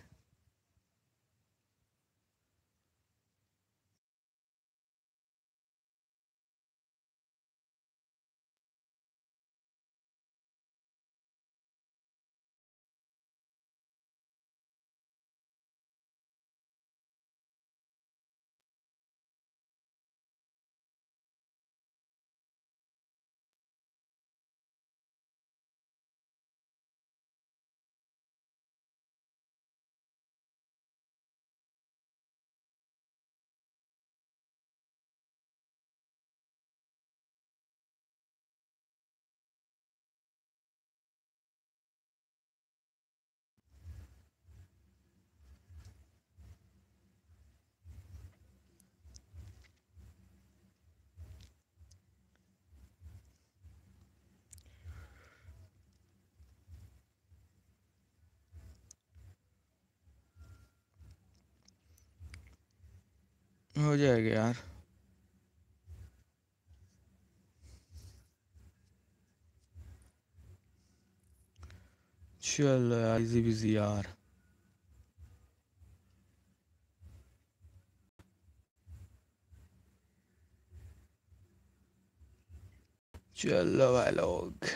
[SPEAKER 1] हो जाएगा यार चलो यार इजी बिजी यार चलो भाई लोग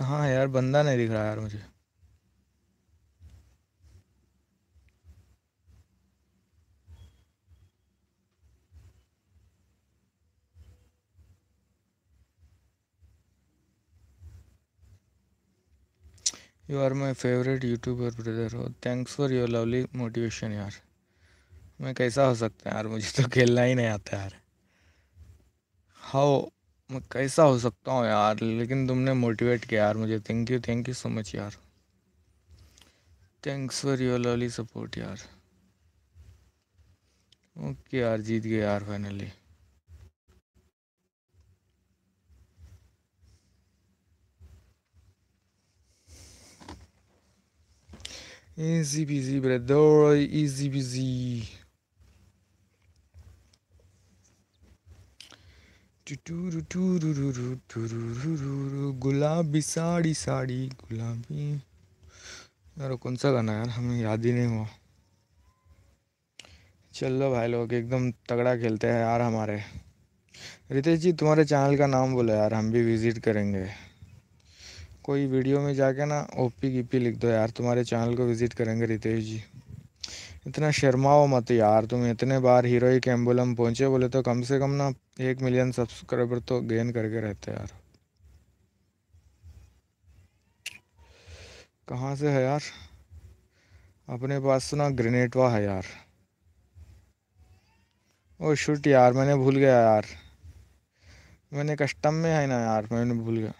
[SPEAKER 1] कहाँ है यार बंदा नहीं दिख रहा यार मुझे you are my favourite YouTuber brother हो thanks for your lovely motivation यार मैं कैसा हो सकता है यार मुझे तो खेलना ही नहीं आता यार हाउ मैं कैसा हो सकता हूँ यार लेकिन तुमने मोटिवेट किया यार मुझे thank you thank you so much यार thanks for your lovely support यार ओके यार जीत गए यार finally Easy peasy, brother. Easy peasy. गुलाबी साड़ी साड़ी गुलाबी यार कौन सा गाना यार हमें याद ही नहीं हुआ चलो भाई लोग एकदम तगड़ा खेलते हैं यार हमारे रितेश जी तुम्हारे चैनल का नाम बोलो यार हम भी विज़िट करेंगे कोई वीडियो में जाके ना ओपी गिपी लिख दो यार तुम्हारे चैनल को विज़िट करेंगे रितेश जी इतना शर्माओ मत यार तुम इतने बार हीरोइक एम्बुलम पहुँचे बोले तो कम से कम ना एक मिलियन सब्सक्राइबर तो गेन करके रहते यार कहाँ से है यार अपने पास तो ना ग्रेनेटवा है यार ओ शूट यार मैंने भूल गया यार मैंने कस्टम में है ना यार मैंने भूल गया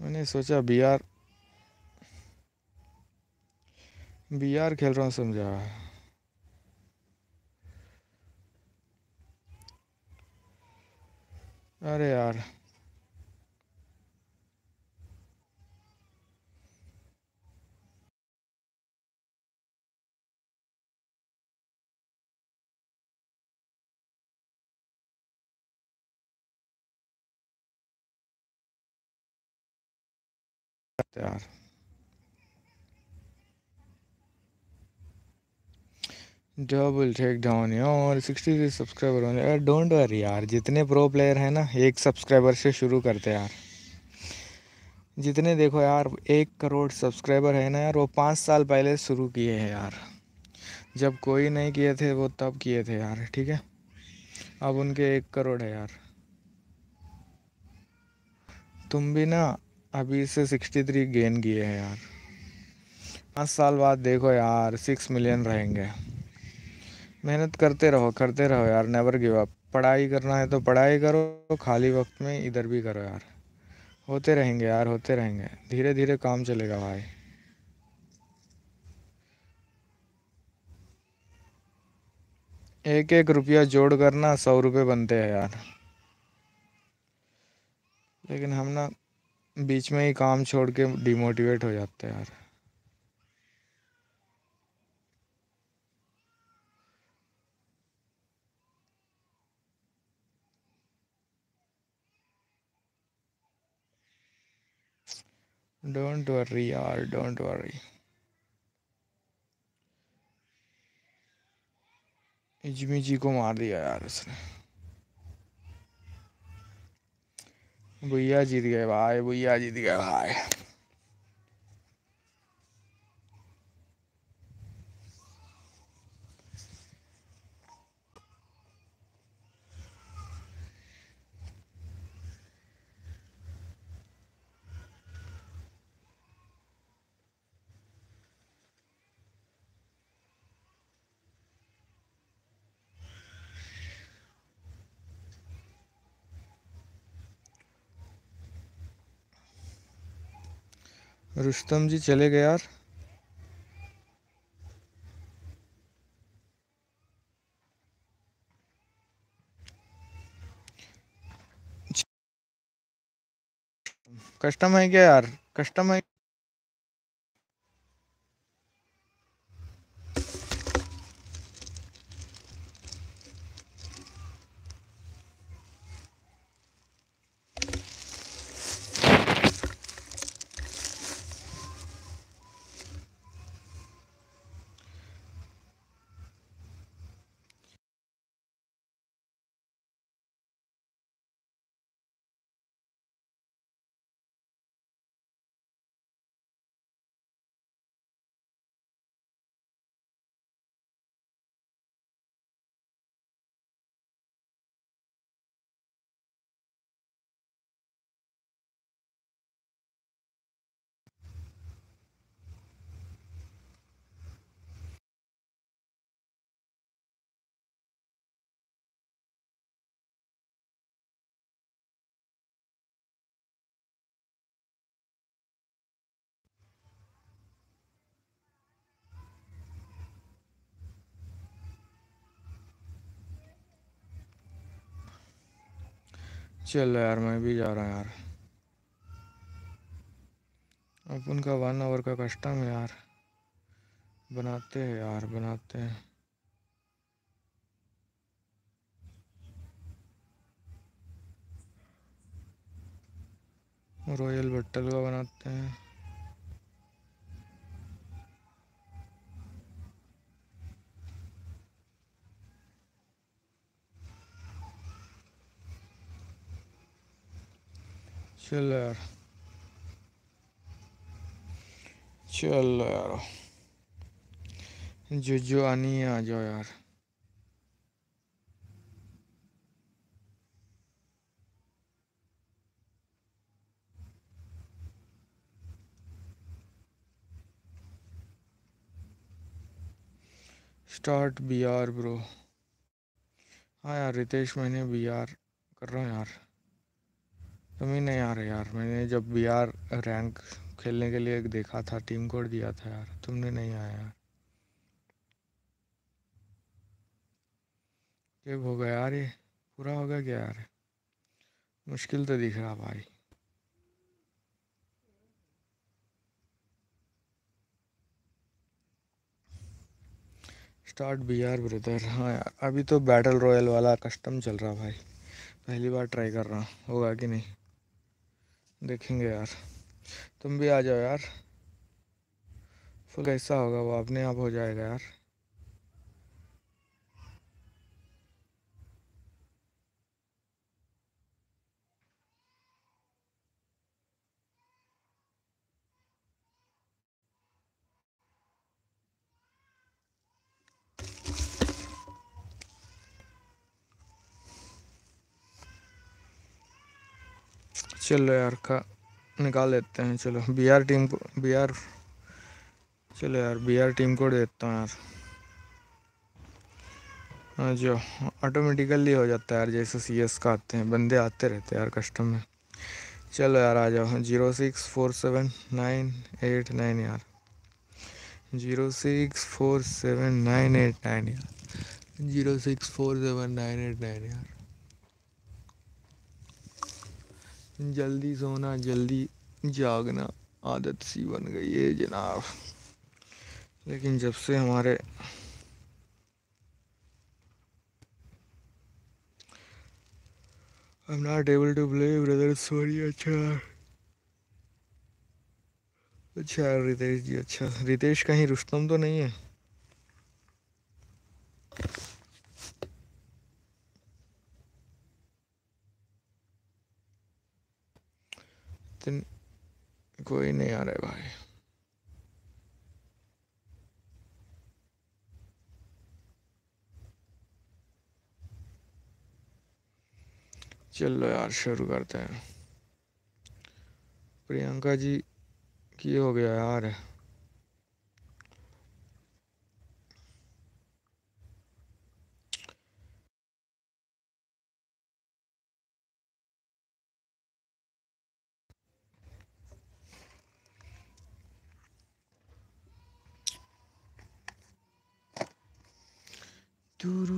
[SPEAKER 1] मैंने सोचा बी आर बी आर खेल रहा हूँ समझा अरे यार यार डबल टेक डाउन और सिक्सटी थ्री सब्सक्राइबर होने यार डोंट वरी यार जितने प्रो प्लेयर हैं ना एक सब्सक्राइबर से शुरू करते यार जितने देखो यार एक करोड़ सब्सक्राइबर है ना यार वो पाँच साल पहले शुरू किए हैं यार जब कोई नहीं किए थे वो तब किए थे यार ठीक है अब उनके एक करोड़ है यार तुम भी ना अभी से सिक्सटी थ्री गेन किए हैं यार पाँच साल बाद देखो यार सिक्स मिलियन रहेंगे मेहनत करते रहो करते रहो यार नेवर गिव अप पढ़ाई करना है तो पढ़ाई करो खाली वक्त में इधर भी करो यार होते रहेंगे यार होते रहेंगे धीरे धीरे काम चलेगा भाई एक एक रुपया जोड़ करना सौ रुपये बनते हैं यार लेकिन हम ना बीच में ही काम छोड़ के डिमोटिवेट हो जाते हैं यार डोंट वरी यार डोंट वरी इजमी जी को मार दिया यार उसने भैया जीत गए भाई भैया जीत गए भाई रुस्तम जी चले गए यार कस्टम है क्या यार कस्टम है चलो यार मैं भी जा रहा हूँ यार अब उनका वन आवर का कस्टम है यार बनाते हैं यार बनाते हैं रॉयल बट्टल का बनाते हैं चलो यार चलो यार जो जो आनी है आ जाओ यार स्टार्ट आर ब्रो हाँ यार रितेश मैंने आर कर रहा हूँ यार कमी नहीं आ रही यार मैंने जब बी आर रैंक खेलने के लिए देखा था टीम कोड दिया था यार तुमने नहीं आया यार केब हो गया यार ये पूरा हो गया क्या यार मुश्किल तो दिख रहा भाई स्टार्ट बी आर ब्रदर हाँ यार अभी तो बैटल रॉयल वाला कस्टम चल रहा भाई पहली बार ट्राई कर रहा हूँ होगा कि नहीं देखेंगे यार तुम भी आ जाओ यार फुल कैसा होगा वो अपने आप हो जाएगा यार चलो यार का निकाल लेते हैं चलो बिहार टीम को बिहार चलो यार बिहार टीम को देता हूँ यार हाँ जो ऑटोमेटिकली हो जाता है यार जैसे सी एस का आते हैं बंदे आते रहते हैं यार कस्टम में चलो यार आ जाओ zero six four seven nine eight nine यार zero six four seven nine eight nine यार zero six four seven nine eight nine यार जल्दी सोना जल्दी जागना आदत सी बन गई है जनाब लेकिन जब से हमारे I'm not able to play brother sorry अच्छा अच्छा रितेश जी अच्छा रितेश कहीं रुस्तम तो नहीं है दिन कोई नहीं आ रहा है भाई चलो यार शुरू करते हैं प्रियंका जी की हो गया यार विवेक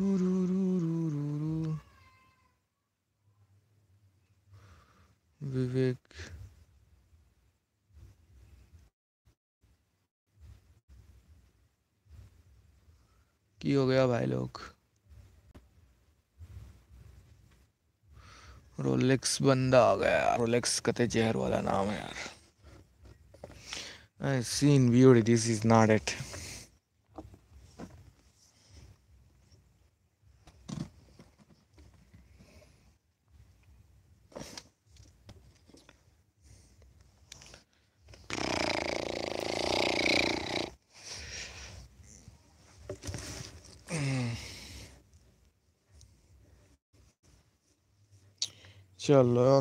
[SPEAKER 1] की हो गया भाई लोग रोलेक्स बंदा आ गया रोलेक्स कते जहर वाला नाम है यार I seen video this is not it चलो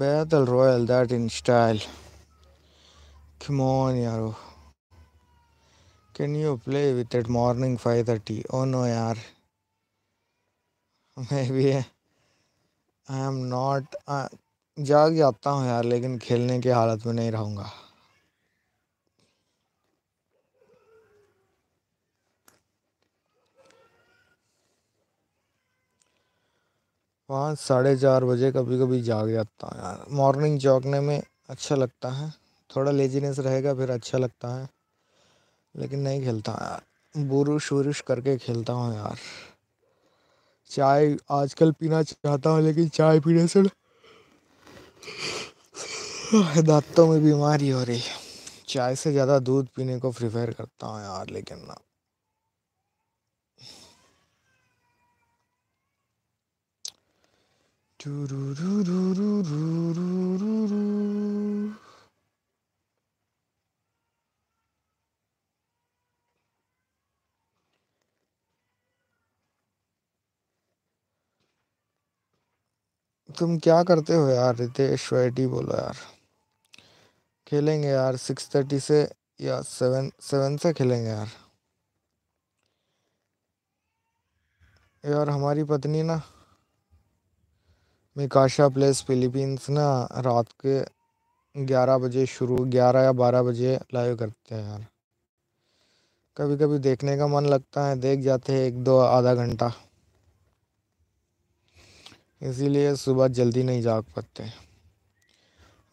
[SPEAKER 1] Battle Royale, that in style. Come on, yaro. Can you play with it morning 5.30? Oh no, yar. [laughs] Maybe uh, I am not... Uh, जाग जाता हूँ यार लेकिन खेलने की हालत में नहीं रहूँगा पाँच साढ़े चार बजे कभी कभी जाग जाता हूँ यार मॉर्निंग जागने में अच्छा लगता है थोड़ा लेजीनेस रहेगा फिर अच्छा लगता है लेकिन नहीं खेलता यार बुरुश वुरुश करके खेलता हूँ यार चाय आजकल पीना चाहता हूँ लेकिन चाय पीने से [sighs] दांतों में बीमारी हो रही है चाय से ज़्यादा दूध पीने को प्रिफेयर करता हूँ यार लेकिन ना [sniffs] टू रू रू रू रू रू रू रू तुम क्या करते हो यार रितेश वेटी बोलो यार खेलेंगे यार सिक्स थर्टी से या सेवन सेवन से खेलेंगे यार यार हमारी पत्नी ना मिकाशा प्लेस फिलीपींस ना रात के ग्यारह बजे शुरू ग्यारह या बारह बजे लाइव करते हैं यार कभी कभी देखने का मन लगता है देख जाते हैं एक दो आधा घंटा इसीलिए सुबह जल्दी नहीं जाग पाते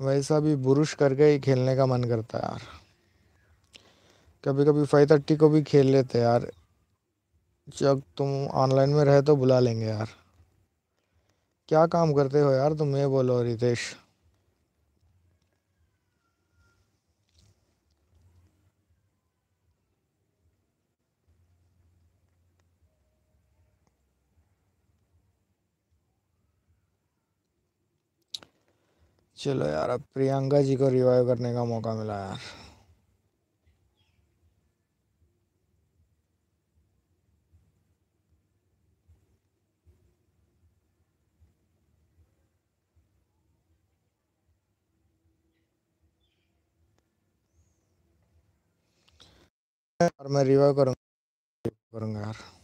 [SPEAKER 1] वैसा भी बुरुश करके ही खेलने का मन करता है यार कभी कभी फाइव थर्टी को भी खेल लेते यार जब तुम ऑनलाइन में रहे तो बुला लेंगे यार क्या काम करते हो यार तुम ये बोलो रितेश चलो यार अब प्रियंका जी को रिवाइव करने का मौका मिला यार और मैं रिवाइव करूंगा करूंगा यार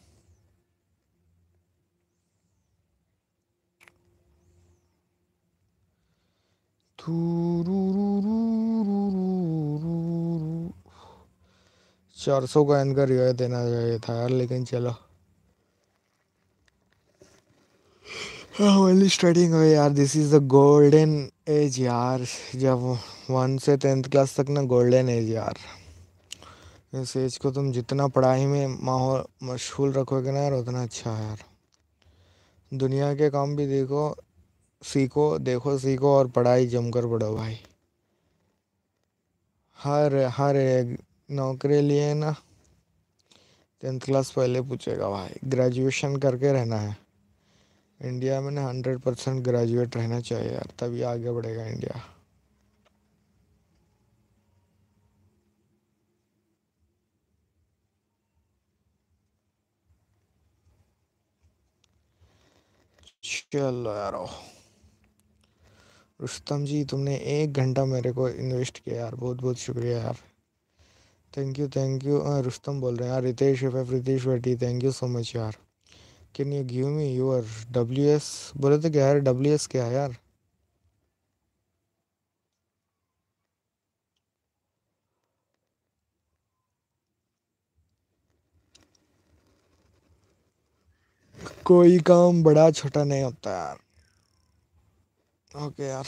[SPEAKER 1] चार सौ का इनका रिवाय देना चाहिए था यार लेकिन चलो ओनली स्टार्टिंग है यार this is the golden age यार जब वन से टेंथ क्लास तक ना गोल्डन एज यार इस एज को तुम जितना पढ़ाई में माहौल मशहूल रखोगे ना यार उतना अच्छा है यार दुनिया के काम भी देखो सीखो देखो सीखो और पढ़ाई जमकर पढ़ो भाई हर हर नौकरी लिए ना टेंथ क्लास पहले पूछेगा भाई ग्रेजुएशन करके रहना है इंडिया में ना हंड्रेड परसेंट ग्रेजुएट रहना चाहिए यार तभी आगे बढ़ेगा इंडिया चलो यारो रुस्तम जी तुमने एक घंटा मेरे को इन्वेस्ट किया यार बहुत बहुत शुक्रिया यार thank you thank you Rustam बोल रहे हैं हाँ, यार Ritesh Ritesh Bhatti thank you so much यार can you give me your W S बोले तो क्या यार डब्ल्यू एस क्या है यार कोई काम बड़ा छोटा नहीं होता यार ओके यार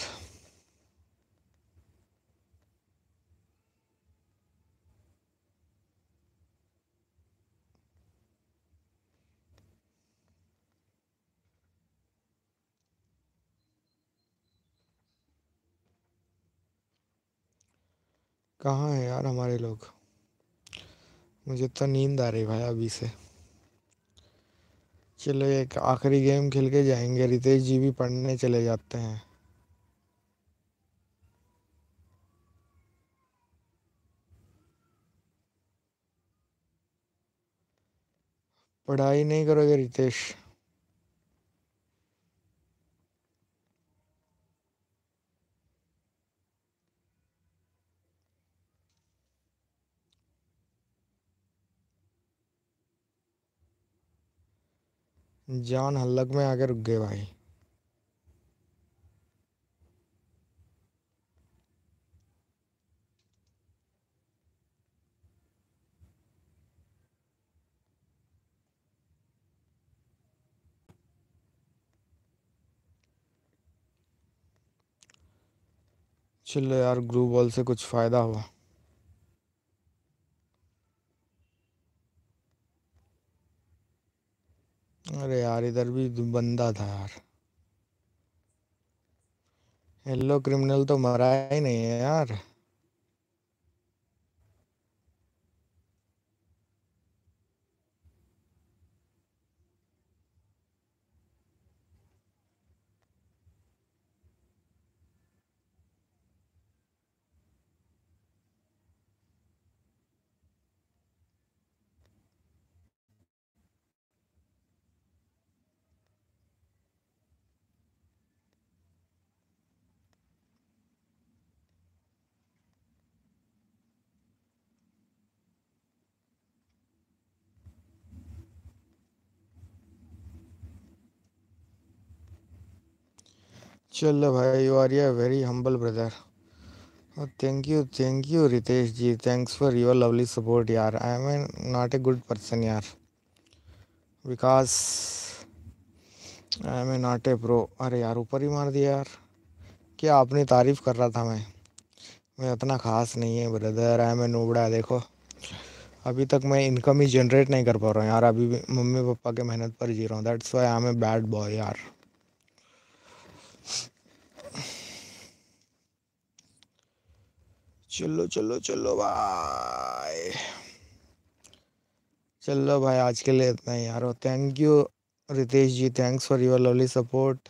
[SPEAKER 1] कहाँ है यार हमारे लोग मुझे तो नींद आ रही भाई अभी से चलो एक आखिरी गेम खेल के जाएंगे रितेश जी भी पढ़ने चले जाते हैं पढ़ाई नहीं करोगे रितेश जान हल्लक में आके रुक गए भाई चलो यार ग्रू बॉल से कुछ फ़ायदा हुआ अरे यार इधर भी बंदा था यार हेलो क्रिमिनल तो मरा ही नहीं है यार चलो भाई you are a very humble brother thank you thank you Ritesh ji thanks for your lovely support यार I am not a good person यार Vikas I am not a pro अरे यार ऊपर ही मार दिया यार क्या आपने तारीफ़ कर रहा था मैं मैं इतना ख़ास नहीं है ब्रदर आई एम ए नोबड़ा देखो अभी तक मैं इनकम ही जनरेट नहीं कर पा रहा हूँ यार अभी भी मम्मी पापा के मेहनत पर जी रहा हूँ that's why I am a bad boy यार चलो चलो चलो भाई चलो भाई आज के लिए इतना ही यार thank you Ritesh ji thanks for your lovely support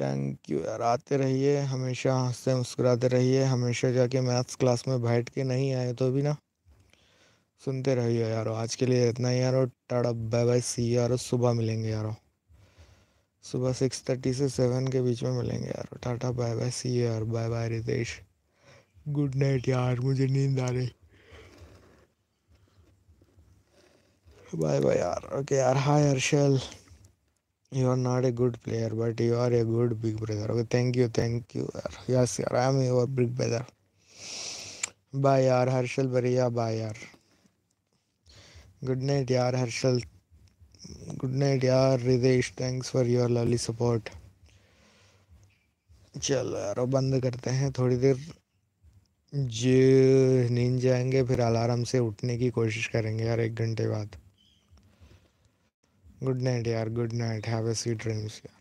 [SPEAKER 1] thank you यार आते रहिए हमेशा हंसते मुस्कुराते रहिए हमेशा जाके मैथ्स क्लास में बैठ के नहीं आए तो भी ना सुनते रहिए यार आज के लिए इतना ही यार टाटा बाय बाय सी यार सुबह मिलेंगे यार सुबह सिक्स थर्टी से सेवन के बीच में मिलेंगे यार टाटा बाय बाय सी यार bye bye Ritesh good night यार मुझे नींद आ रही बाय बाय यार ओके यार hi Arshal you are not a good player but you are a good big brother okay thank you thank you yes यार I am your big brother bye यार हर्षल बरिया bye यार गुड नाइट यार Harshal good night यार Ritesh thanks for your lovely support चलो यार बंद करते हैं थोड़ी देर जी नींद जाएंगे फिर अलार्म से उठने की कोशिश करेंगे यार एक घंटे बाद गुड नाइट यार good night have a sweet dreams यार